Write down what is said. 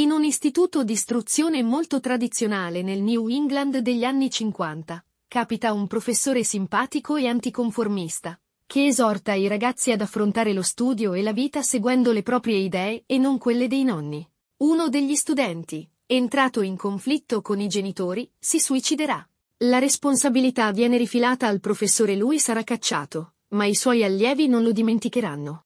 in un istituto di istruzione molto tradizionale nel New England degli anni 50, capita un professore simpatico e anticonformista, che esorta i ragazzi ad affrontare lo studio e la vita seguendo le proprie idee e non quelle dei nonni. Uno degli studenti, entrato in conflitto con i genitori, si suiciderà. La responsabilità viene rifilata al professore e lui sarà cacciato, ma i suoi allievi non lo dimenticheranno.